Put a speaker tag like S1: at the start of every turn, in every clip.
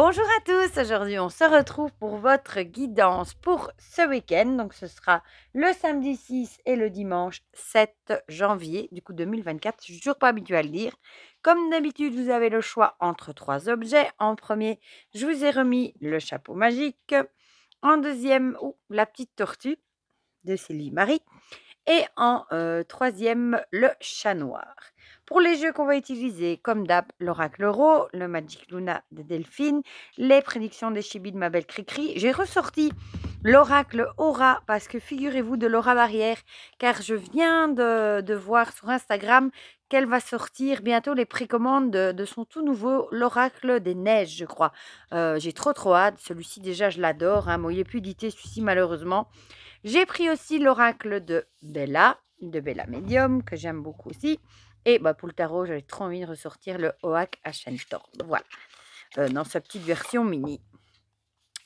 S1: Bonjour à tous, aujourd'hui on se retrouve pour votre guidance pour ce week-end. Donc ce sera le samedi 6 et le dimanche 7 janvier du coup 2024, je suis toujours pas habituée à le dire. Comme d'habitude, vous avez le choix entre trois objets. En premier, je vous ai remis le chapeau magique. En deuxième, la petite tortue de Célie Marie. Et en euh, troisième, le chat noir. Pour les jeux qu'on va utiliser, comme d'hab, l'oracle euro, le Magic Luna de Delphine, les prédictions des chibis de ma belle Cricri, j'ai ressorti l'oracle aura parce que figurez-vous de l'aura barrière, car je viens de, voir sur Instagram qu'elle va sortir bientôt les précommandes de, son tout nouveau L'Oracle des Neiges, je crois. Euh, j'ai trop trop hâte. Celui-ci, déjà, je l'adore. Hein. il il est plus celui malheureusement. J'ai pris aussi l'Oracle de Bella, de Bella Medium, que j'aime beaucoup aussi. Et bah, pour le tarot, j'avais trop envie de ressortir le Oak Tor. Voilà. Euh, dans sa petite version mini.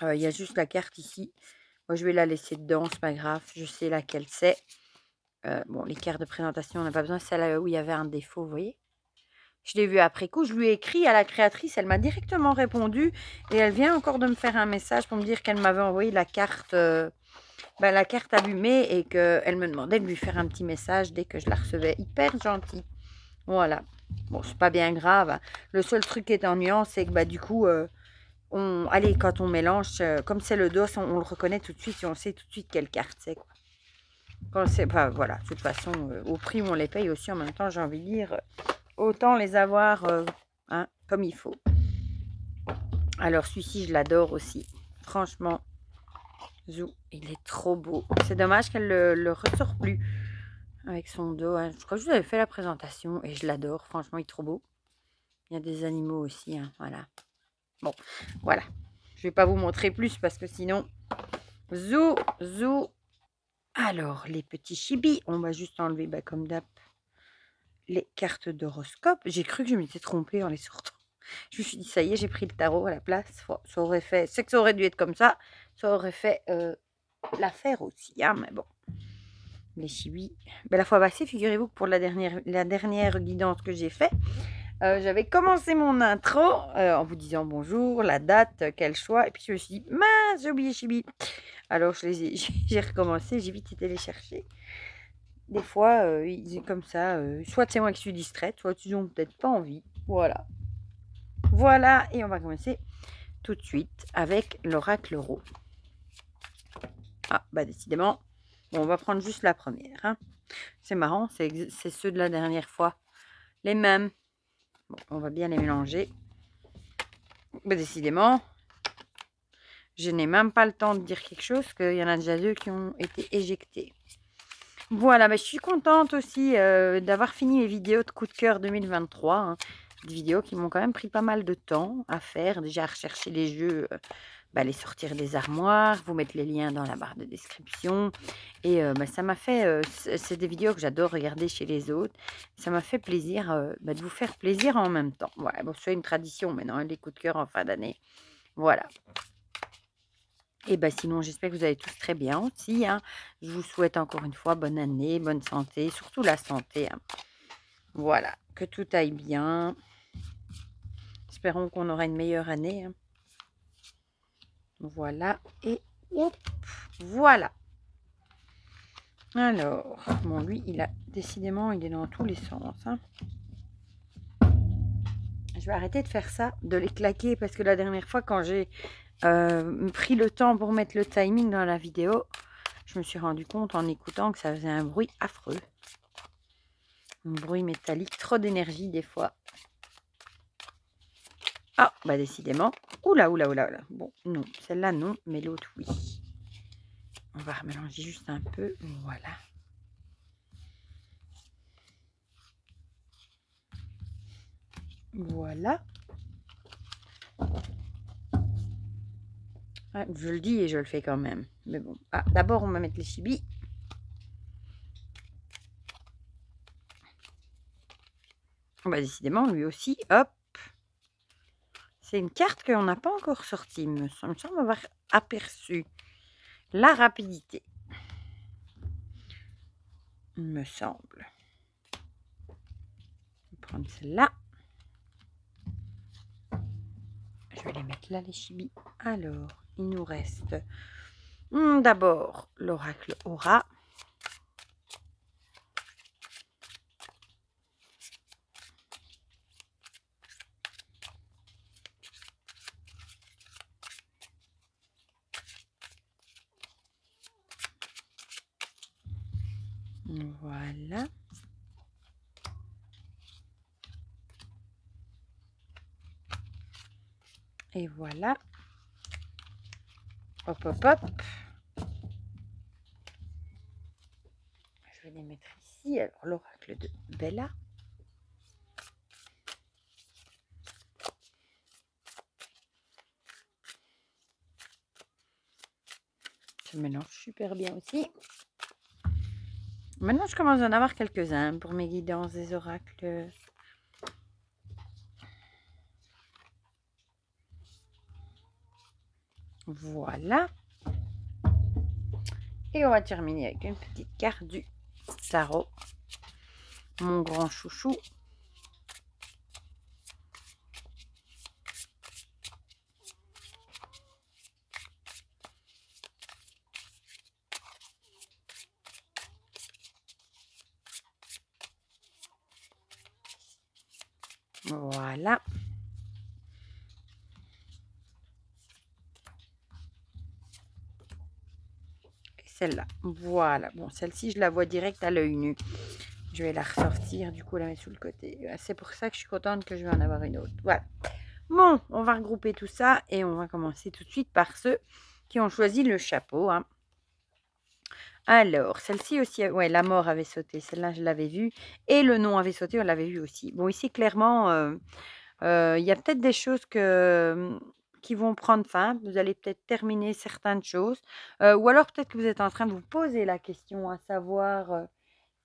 S1: Euh, il y a juste la carte ici. Moi, je vais la laisser dedans, c'est pas grave. Je sais laquelle c'est. Euh, bon, les cartes de présentation, on n'a pas besoin. Celle où il y avait un défaut, vous voyez. Je l'ai vue après coup. Je lui ai écrit à la créatrice. Elle m'a directement répondu. Et elle vient encore de me faire un message pour me dire qu'elle m'avait envoyé la carte... Bah, la carte allumée et qu'elle me demandait de lui faire un petit message dès que je la recevais. Hyper gentille. Voilà. Bon, c'est pas bien grave. Le seul truc qui est ennuyant, c'est que bah, du coup, euh, on, allez, quand on mélange, euh, comme c'est le dos, on, le reconnaît tout de suite et on sait tout de suite quelle carte c'est. Quand c'est, bah, voilà, de toute façon, euh, au prix où on les paye aussi, en même temps, j'ai envie de dire, autant les avoir hein, comme il faut. Alors, celui-ci, je l'adore aussi. Franchement, Zou, il est trop beau. C'est dommage qu'elle ne le, le ressort plus avec son dos. Je crois hein. que je vous avais fait la présentation et je l'adore. Franchement, il est trop beau. Il y a des animaux aussi. Hein, voilà. Bon, voilà. Je vais pas vous montrer plus parce que sinon... Zou, zou. Alors, les petits chibis. On va juste enlever, bah, comme d'hab, les cartes d'horoscope. J'ai cru que je m'étais trompée en les sortant. Je me suis dit, ça y est, j'ai pris le tarot à la place. Ça aurait fait... C'est que ça aurait dû être comme ça. Ça aurait fait... Euh, l'affaire aussi, hein, mais bon. Les chibis, Ben, la fois passée, figurez-vous que pour la dernière, la dernière guidance que j'ai faite, euh, j'avais commencé mon intro euh, en vous disant bonjour, la date, quel choix. Et puis je me suis dit, mince, j'ai oublié chibi. Alors j'ai recommencé, j'ai vite été les chercher. Des fois, euh, ils comme ça, soit c'est moi qui suis distraite, soit ils n'ont peut-être pas envie. Voilà. Voilà, et on va commencer tout de suite avec l'oracle euro. Ah, bah décidément, Bon, on va prendre juste la première. Hein. C'est marrant, c'est ceux de la dernière fois. Les mêmes. Bon, on va bien les mélanger. Mais bah, décidément, je n'ai même pas le temps de dire quelque chose, qu'il y en a déjà deux qui ont été éjectés. Voilà, mais bah, je suis contente aussi euh, d'avoir fini mes vidéos de coup de cœur 2023. Hein. Des vidéos qui m'ont quand même pris pas mal de temps à faire. Déjà à rechercher les jeux euh, bah, les sortir des armoires, vous mettre les liens dans la barre de description. Et euh, bah, ça m'a fait, euh, c'est des vidéos que j'adore regarder chez les autres. Ça m'a fait plaisir euh, bah, de vous faire plaisir en même temps. Ouais, bon, c'est une tradition maintenant, les hein, coups de cœur en fin d'année. Voilà. Et bah sinon, j'espère que vous allez tous très bien aussi. Hein. Je vous souhaite encore une fois bonne année, bonne santé, surtout la santé. Hein. Voilà, que tout aille bien. Espérons qu'on aura une meilleure année. Voilà et voilà. Alors, bon, lui, il a décidément, il est dans tous les sens. Hein. Je vais arrêter de faire ça, de les claquer, parce que la dernière fois, quand j'ai euh, pris le temps pour mettre le timing dans la vidéo, je me suis rendu compte en écoutant que ça faisait un bruit affreux. Un bruit métallique, trop d'énergie des fois. Ah, bah décidément. Oula, oula, oula, oula. Bon, non. Celle-là, non. Mais l'autre, oui. On va remélanger juste un peu. Voilà. Voilà. je le dis et je le fais quand même. Mais bon. Ah, d'abord, on va mettre les chibis. Bah, décidément, lui aussi. Hop. C'est une carte qu'on n'a pas encore sortie, me semble avoir aperçu. La rapidité. Me semble. prendre celle-là. Je vais les mettre là, les chibis. Alors, il nous reste hmm, d'abord l'oracle aura. Et voilà. Hop, hop, hop. Je vais les mettre ici. Alors, l'oracle de Bella. Je mélange super bien aussi. Maintenant, je commence à en avoir quelques-uns pour mes guidances des oracles Voilà. Et on va terminer avec une petite carte du tarot. Mon grand chouchou. Voilà. là Voilà. Bon, celle-ci, je la vois direct à l'œil nu. Je vais la ressortir, du coup, la mettre sous le côté. C'est pour ça que je suis contente que je vais en avoir une autre. Voilà. Bon, on va regrouper tout ça et on va commencer tout de suite par ceux qui ont choisi le chapeau. Hein. Alors, celle-ci aussi, ouais, la mort avait sauté, celle-là je l'avais vue, et le nom avait sauté, on l'avait vu aussi. Bon, ici, clairement, euh, euh, il y a peut-être des choses que, qui vont prendre fin. Vous allez peut-être terminer certaines choses. Euh, ou alors peut-être que vous êtes en train de vous poser la question, à savoir euh,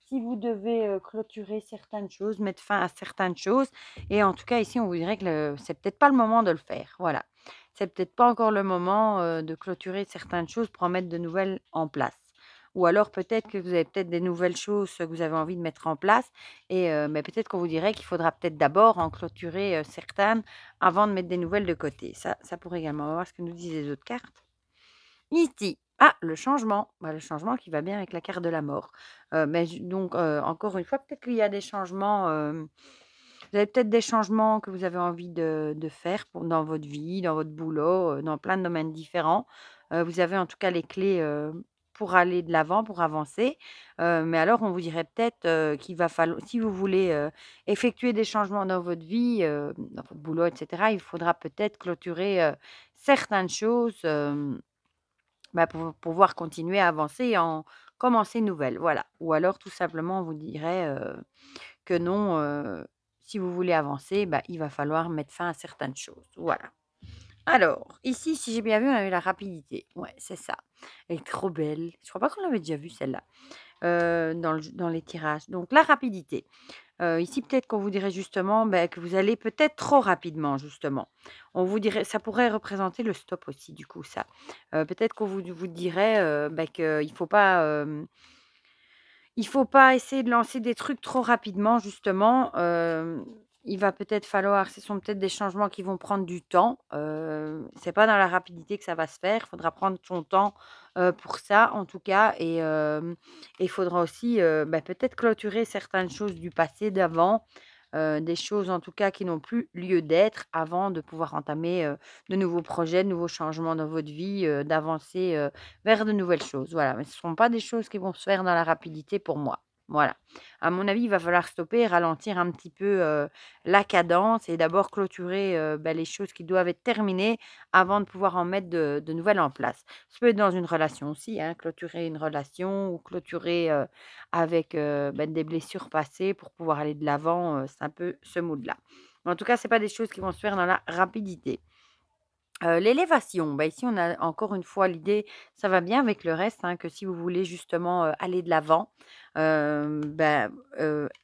S1: si vous devez euh, clôturer certaines choses, mettre fin à certaines choses. Et en tout cas, ici, on vous dirait que c'est peut-être pas le moment de le faire. Voilà. C'est peut-être pas encore le moment de clôturer certaines choses pour en mettre de nouvelles en place ou alors peut-être que vous avez peut-être des nouvelles choses que vous avez envie de mettre en place, et, mais peut-être qu'on vous dirait qu'il faudra peut-être d'abord en clôturer certaines avant de mettre des nouvelles de côté. Ça, ça pourrait également voir ce que nous disent les autres cartes. Ici, ah, le changement, bah, le changement qui va bien avec la carte de la mort. mais donc, encore une fois, peut-être qu'il y a des changements. Vous avez peut-être des changements que vous avez envie de, faire dans votre vie, dans votre boulot, dans plein de domaines différents. vous avez en tout cas les clés pour aller de l'avant, pour avancer. mais alors, on vous dirait peut-être qu'il va falloir, si vous voulez effectuer des changements dans votre vie, dans votre boulot, etc., il faudra peut-être clôturer certaines choses bah, pour pouvoir continuer à avancer et en commencer nouvelle. Voilà. Ou alors, tout simplement, on vous dirait que non, si vous voulez avancer, bah, il va falloir mettre fin à certaines choses. Voilà. Alors, ici, si j'ai bien vu, on a eu la rapidité. Ouais, c'est ça. Elle est trop belle. Je crois pas qu'on l'avait déjà vue mmh. celle-là dans, les tirages. Donc la rapidité. ici, peut-être qu'on vous dirait justement ben, que vous allez peut-être trop rapidement, justement. On vous dirait, ça pourrait représenter le stop aussi, du coup, ça. peut-être qu'on vous, vous dirait ben, qu'il ne faut pas il faut pas essayer de lancer des trucs trop rapidement, justement il va peut-être falloir, ce sont peut-être des changements qui vont prendre du temps. Euh, c'est pas dans la rapidité que ça va se faire. Il faudra prendre son temps euh, pour ça, en tout cas. Et il faudra aussi euh, bah, peut-être clôturer certaines choses du passé, d'avant. Euh, des choses en tout cas qui n'ont plus lieu d'être avant de pouvoir entamer de nouveaux projets, de nouveaux changements dans votre vie, d'avancer vers de nouvelles choses. Voilà, mais ce ne sont pas des choses qui vont se faire dans la rapidité pour moi. Voilà. À mon avis, il va falloir stopper, ralentir un petit peu la cadence et d'abord clôturer bah, les choses qui doivent être terminées avant de pouvoir en mettre de, nouvelles en place. Ça peut être dans une relation aussi, hein, clôturer une relation ou clôturer avec ben, des blessures passées pour pouvoir aller de l'avant. c'est un peu ce mode là En tout cas, ce pas des choses qui vont se faire dans la rapidité. L'élévation, bah, ici on a encore une fois l'idée, ça va bien avec le reste, hein, que si vous voulez justement aller de l'avant, bah,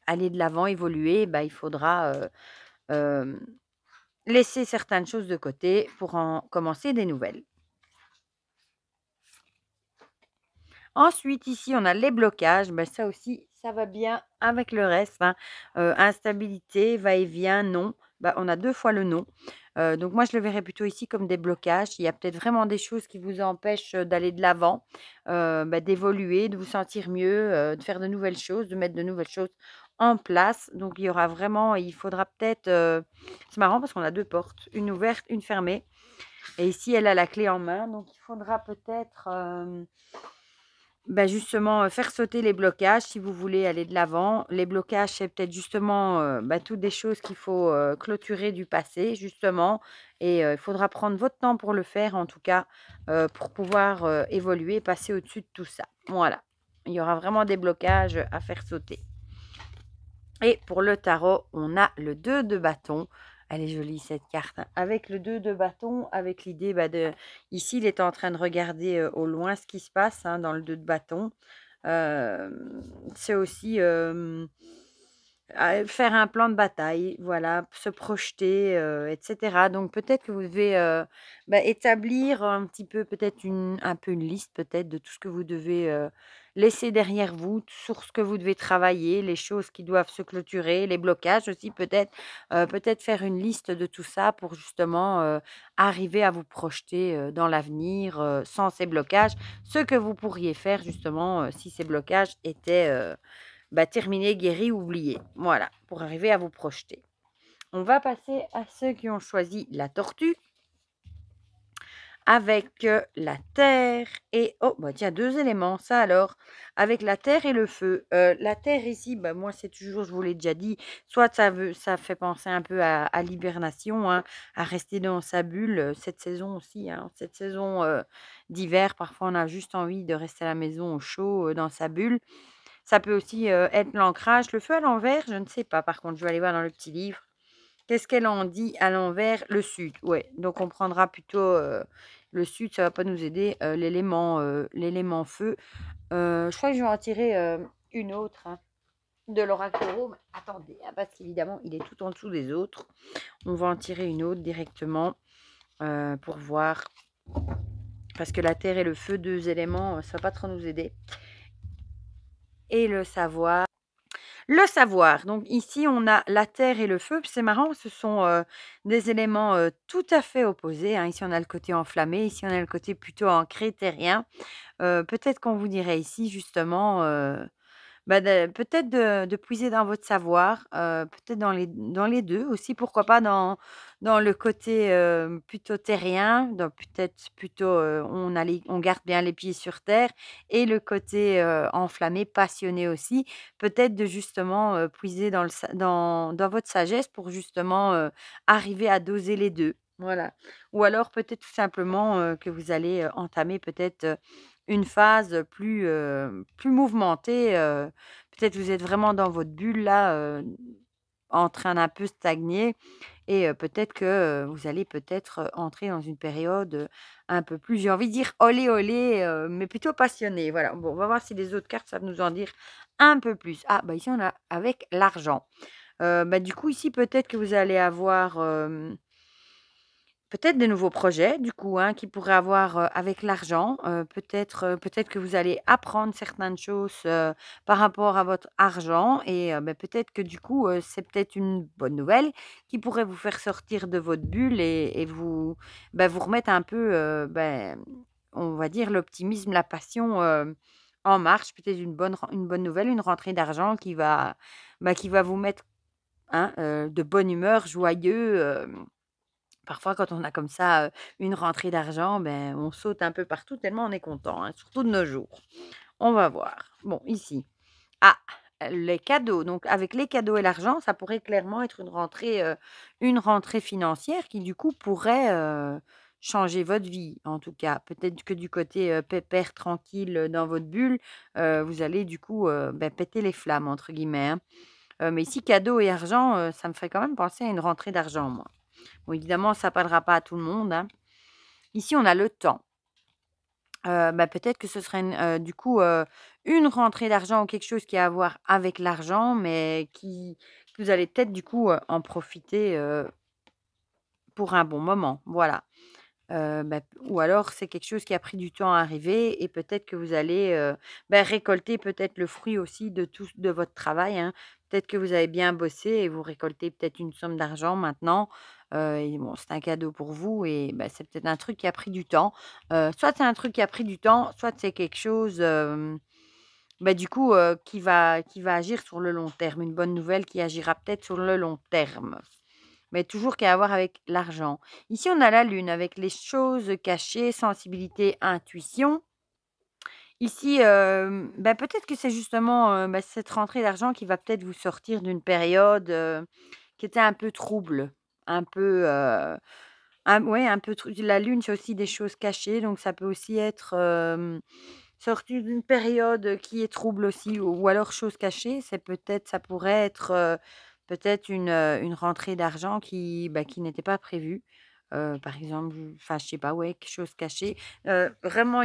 S1: aller de l'avant, évoluer, bah, il faudra laisser certaines choses de côté pour en commencer des nouvelles. Ensuite, ici, on a les blocages. Bah, ça aussi, ça va bien avec le reste. Hein. instabilité, va-et-vient, non. on a deux fois le non donc moi, je le verrais plutôt ici comme des blocages. Il y a peut-être vraiment des choses qui vous empêchent d'aller de l'avant, bah, d'évoluer, de vous sentir mieux, de faire de nouvelles choses, de mettre de nouvelles choses en place. Donc il y aura vraiment, il faudra peut-être... C'est marrant parce qu'on a deux portes, une ouverte, une fermée. Et ici, elle a la clé en main. Donc il faudra peut-être bah, justement, faire sauter les blocages si vous voulez aller de l'avant. Les blocages, c'est peut-être justement bah, toutes des choses qu'il faut clôturer du passé, justement. Et il faudra prendre votre temps pour le faire, en tout cas, pour pouvoir évoluer, passer au-dessus de tout ça. Voilà, il y aura vraiment des blocages à faire sauter. Et pour le tarot, on a le 2 de bâton. Elle est jolie cette carte. Hein. Avec le 2 de bâton, avec l'idée bah, de... Ici, il est en train de regarder au loin ce qui se passe hein, dans le 2 de bâton. c'est aussi faire un plan de bataille, voilà, se projeter, etc. Donc peut-être que vous devez bah, établir un petit peu, peut-être une, un peu une liste peut-être de tout ce que vous devez laisser derrière vous, sur ce que vous devez travailler, les choses qui doivent se clôturer, les blocages aussi peut-être, peut-être faire une liste de tout ça pour justement arriver à vous projeter dans l'avenir sans ces blocages, ce que vous pourriez faire justement si ces blocages étaient bah, terminé, guéri, oublié. Voilà, pour arriver à vous projeter. On va passer à ceux qui ont choisi la tortue avec euh, la terre et... Oh, bah, tiens, deux éléments, ça alors, avec la terre et le feu. Euh, la terre ici, bah, moi c'est toujours, je vous l'ai déjà dit, soit ça, ça fait penser un peu à, l'hibernation, hein, à rester dans sa bulle, euh, cette saison aussi, hein. cette saison d'hiver, parfois on a juste envie de rester à la maison au chaud, dans sa bulle. Ça peut aussi être l'ancrage. Le feu à l'envers, je ne sais pas. Par contre, je vais aller voir dans le petit livre. Qu'est-ce qu'elle en dit à l'envers Le sud, ouais. Donc, on prendra plutôt le sud. Ça ne va pas nous aider. L'élément l'élément feu. je crois que je vais en tirer une autre hein, de l'oracle Attendez, hein, parce qu'évidemment, il est tout en dessous des autres. On va en tirer une autre directement pour voir. Parce que la terre et le feu, deux éléments, ça ne va pas trop nous aider et le savoir. Le savoir, donc ici on a la terre et le feu, c'est marrant, ce sont euh, des éléments euh, tout à fait opposés. Hein. Ici on a le côté enflammé, ici on a le côté plutôt ancré, terrien. Euh, peut-être qu'on vous dirait ici justement, bah, peut-être de, de, puiser dans votre savoir, peut-être dans les, dans les deux aussi, pourquoi pas dans, dans le côté plutôt terrien, donc peut-être plutôt on, on garde bien les pieds sur terre, et le côté enflammé, passionné aussi, peut-être de justement puiser dans, le, dans, dans, votre sagesse pour justement arriver à doser les deux. Voilà. Ou alors peut-être tout simplement que vous allez entamer peut-être une phase plus, plus mouvementée. peut-être vous êtes vraiment dans votre bulle là en train d'un peu stagner et peut-être que vous allez peut-être entrer dans une période un peu plus, j'ai envie de dire olé olé, mais plutôt passionnée. Voilà, bon, on va voir si les autres cartes savent nous en dire un peu plus. Ah, bah ici on a avec l'argent. bah, du coup, ici peut-être que vous allez avoir peut-être des nouveaux projets, du coup, hein, qui pourraient avoir avec l'argent. peut-être peut-être que vous allez apprendre certaines choses par rapport à votre argent et ben, peut-être que du coup, c'est peut-être une bonne nouvelle qui pourrait vous faire sortir de votre bulle et, vous, ben, vous remettre un peu, ben, on va dire, l'optimisme, la passion en marche. Peut-être une bonne, une bonne nouvelle, une rentrée d'argent qui va, ben, qui va vous mettre hein, de bonne humeur, joyeux Parfois, quand on a comme ça, une rentrée d'argent, ben, on saute un peu partout tellement on est content, hein, surtout de nos jours. On va voir. Bon, ici. Ah! Les cadeaux, donc avec les cadeaux et l'argent, ça pourrait clairement être une rentrée, une rentrée financière qui du coup pourrait, changer votre vie en tout cas. Peut-être que du côté, pépère, tranquille, dans votre bulle, vous allez du coup, ben, «péter les flammes» entre guillemets, hein. mais ici, cadeaux et argent, ça me fait quand même penser à une rentrée d'argent, moi. Bon, évidemment, ça ne parlera pas à tout le monde. Hein. Ici, on a le temps. Euh, bah, peut-être que ce serait euh, du coup euh, une rentrée d'argent ou quelque chose qui a à voir avec l'argent, mais qui vous allez peut-être du coup en profiter pour un bon moment. Voilà. Bah, ou alors c'est quelque chose qui a pris du temps à arriver et peut-être que vous allez bah, récolter peut-être le fruit aussi de tout de votre travail. Hein. Peut-être que vous avez bien bossé et vous récoltez peut-être une somme d'argent maintenant euh, c'est un cadeau pour vous et bah, c'est peut-être un truc qui a pris du temps. Euh, soit c'est un truc qui a pris du temps, soit c'est quelque chose bah, du coup qui, va, qui va agir sur le long terme. Une bonne nouvelle qui agira peut-être sur le long terme. Mais toujours qu'à voir avec l'argent. Ici, on a la lune avec les choses cachées, sensibilité, intuition. Ici, bah, peut-être que c'est justement cette rentrée d'argent qui va peut-être vous sortir d'une période qui était un peu trouble un peu. un peu. La lune, c'est aussi des choses cachées, donc ça peut aussi être sorti d'une période qui est trouble aussi, ou, alors chose cachées C'est peut-être, ça pourrait être peut-être une, rentrée d'argent qui, bah, qui n'était pas prévue. Euh, par exemple, enfin, je sais pas, ouais, quelque chose caché. Euh, vraiment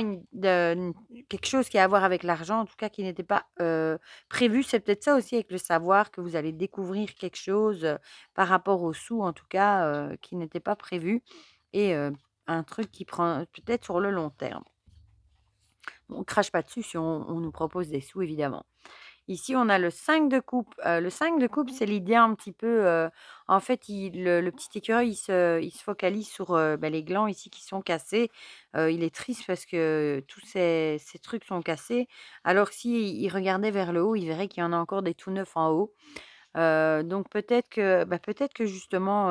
S1: quelque chose qui a à voir avec l'argent, en tout cas, qui n'était pas euh, prévu. C'est peut-être ça aussi avec le savoir que vous allez découvrir quelque chose par rapport aux sous, en tout cas, qui n'était pas prévu. Et un truc qui prend peut-être sur le long terme. On crache pas dessus si on nous propose des sous, évidemment. Ici, on a le 5 de coupe. le 5 de coupe, mmh. c'est l'idée un petit peu... en fait, le, petit écureuil, il se, focalise sur bah, les glands ici qui sont cassés. il est triste parce que tous ces, trucs sont cassés. Alors, s'il regardait vers le haut, il verrait qu'il y en a encore des tout neufs en haut donc peut-être que, bah, peut-être que justement,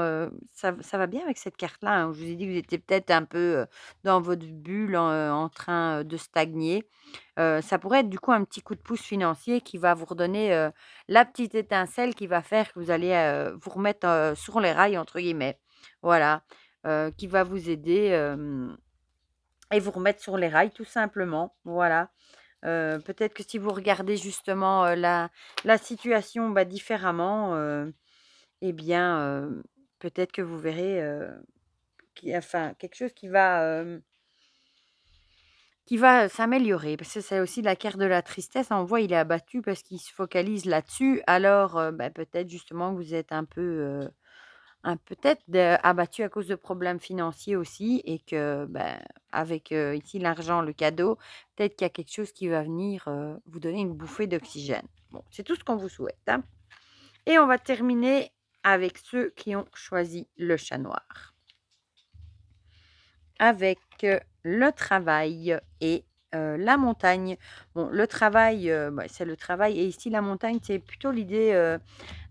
S1: ça va bien avec cette carte-là, hein, je vous ai dit que vous étiez peut-être un peu, dans votre bulle en, train, de stagner. ça pourrait être du coup un petit coup de pouce financier qui va vous redonner, la petite étincelle qui va faire que vous allez, vous remettre, «sur les rails» entre guillemets. Voilà, qui va vous aider, et vous remettre sur les rails tout simplement, voilà. Euh, peut-être que si vous regardez justement la, situation bah, différemment, eh bien, peut-être que vous verrez enfin, quelque chose qui va, qui va s'améliorer. Parce que c'est aussi la carte de la tristesse. On voit, il est abattu parce qu'il se focalise là-dessus. Alors, bah, peut-être justement que vous êtes un peu Hein, peut-être abattu à cause de problèmes financiers aussi et que ben, avec euh, ici l'argent, le cadeau, peut-être qu'il y a quelque chose qui va venir euh, vous donner une bouffée d'oxygène. Bon, c'est tout ce qu'on vous souhaite. Hein. Et on va terminer avec ceux qui ont choisi le chat noir. Avec euh, le travail et la montagne. le travail, bah, c'est le travail. Et ici, la montagne, c'est plutôt l'idée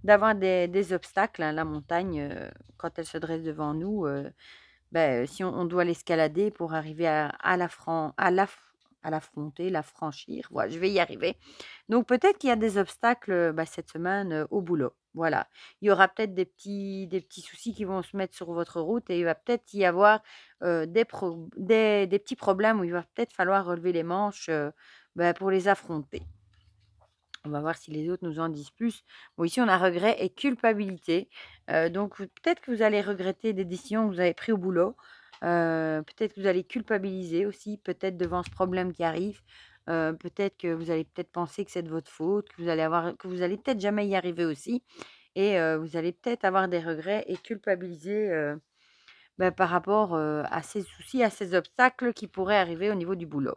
S1: d'avoir des, obstacles. Hein, la montagne, quand elle se dresse devant nous, ben, si on, doit l'escalader pour arriver à, la à la l'affronter, la franchir. Voilà, je vais y arriver. Donc peut-être qu'il y a des obstacles bah, cette semaine au boulot. Voilà. Il y aura peut-être des petits, soucis qui vont se mettre sur votre route et il va peut-être y avoir des, petits problèmes où il va peut-être falloir relever les manches bah, pour les affronter. On va voir si les autres nous en disent plus. Bon, ici, on a regret et culpabilité. donc, peut-être que vous allez regretter des décisions que vous avez prises au boulot. peut-être que vous allez culpabiliser aussi, peut-être devant ce problème qui arrive. Euh, peut-être que vous allez peut-être penser que c'est de votre faute, que vous allez avoir, que vous allez peut-être jamais y arriver aussi, et euh, vous allez peut-être avoir des regrets et culpabiliser euh, bah, par rapport à ces soucis, à ces obstacles qui pourraient arriver au niveau du boulot.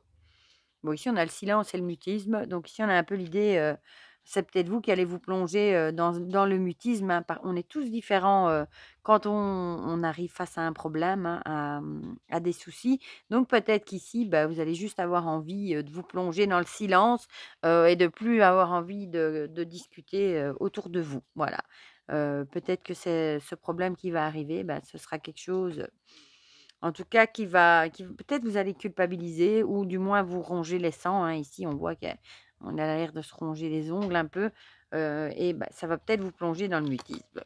S1: Bon, ici on a le silence et le mutisme, donc ici on a un peu l'idée c'est peut-être vous qui allez vous plonger dans, le mutisme. Hein, on est tous différents quand on, arrive face à un problème, hein, mmh, à, des soucis. Donc peut-être qu'ici, bah, vous allez juste avoir envie de vous plonger dans le silence et de plus avoir envie de, discuter autour de vous. Voilà. peut-être que c'est ce problème qui va arriver, bah, ce sera quelque chose en tout cas qui va, qui, peut-être vous allez culpabiliser ou du moins vous ronger les sangs. Hein. Ici, on voit qu'il y a on a l'air de se ronger les ongles un peu. Euh, et bah, ça va peut-être vous plonger dans le mutisme.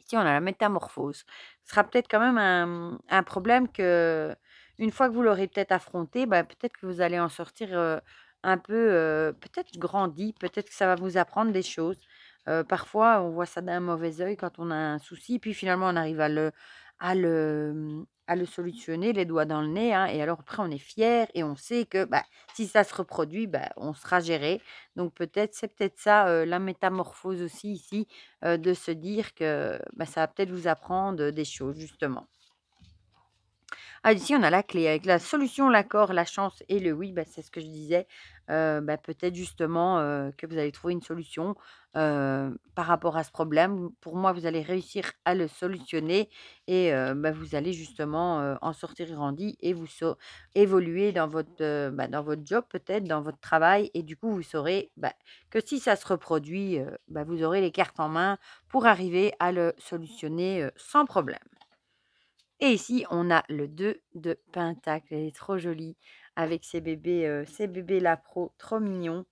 S1: Ici, on a la métamorphose. Ce sera peut-être quand même un, un, problème que, une fois que vous l'aurez peut-être affronté, bah, peut-être que vous allez en sortir euh, un peu, euh, peut-être grandi, peut-être que ça va vous apprendre des choses. parfois, on voit ça d'un mauvais oeil quand on a un souci, puis finalement, on arrive à le, à le, à le solutionner, les doigts dans le nez, hein, et alors après on est fier et on sait que bah, si ça se reproduit, bah, on sera géré. Donc peut-être c'est peut-être ça la métamorphose aussi ici, de se dire que bah, ça va peut-être vous apprendre des choses justement. Ah, ici, on a la clé avec la solution, l'accord, la chance et le oui. Bah, c'est ce que je disais. Euh, bah, peut-être justement euh, que vous allez trouver une solution euh, par rapport à ce problème. Pour moi, vous allez réussir à le solutionner et bah, vous allez justement en sortir grandi et vous évoluer dans votre, dans votre job peut-être, dans votre travail. Et du coup, vous saurez que si ça se reproduit, vous aurez les cartes en main pour arriver à le solutionner sans problème. Et ici, on a le 2 de Pentacle. Elle est trop jolie avec ses bébés, ces ses bébés pro trop mignons.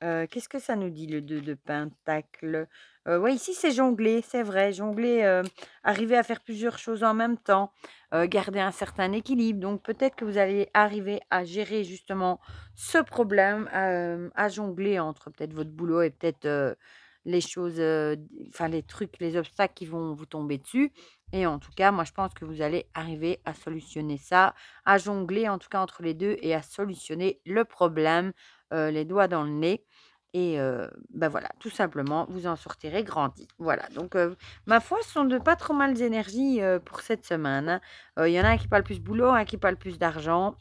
S1: Qu'est-ce que ça nous dit le 2 de Pentacle Oui, ici c'est jongler, c'est vrai. Jongler, arriver à faire plusieurs choses en même temps, garder un certain équilibre. Donc peut-être que vous allez arriver à gérer justement ce problème, à jongler entre peut-être votre boulot et peut-être les choses, enfin les trucs, les obstacles qui vont vous tomber dessus. Et en tout cas, moi, je pense que vous allez arriver à solutionner ça, à jongler en tout cas entre les deux et à solutionner le problème, euh, les doigts dans le nez. Et ben voilà, tout simplement, vous en sortirez grandi. Voilà, donc euh, ma foi, ce sont de pas trop mal d'énergie pour cette semaine. Hein. Il y en a un qui parle plus boulot, un qui parle plus d'argent.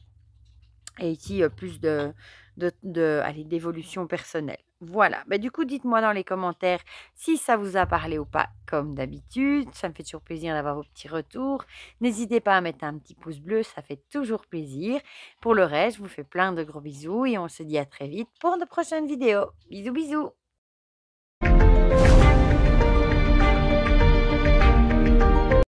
S1: Et ici, plus de, de, d'évolution personnelle. Voilà. Bah, du coup, dites-moi dans les commentaires si ça vous a parlé ou pas, comme d'habitude. Ça me fait toujours plaisir d'avoir vos petits retours. N'hésitez pas à mettre un petit pouce bleu, ça fait toujours plaisir. Pour le reste, je vous fais plein de gros bisous et on se dit à très vite pour de prochaines vidéos. Bisous, bisous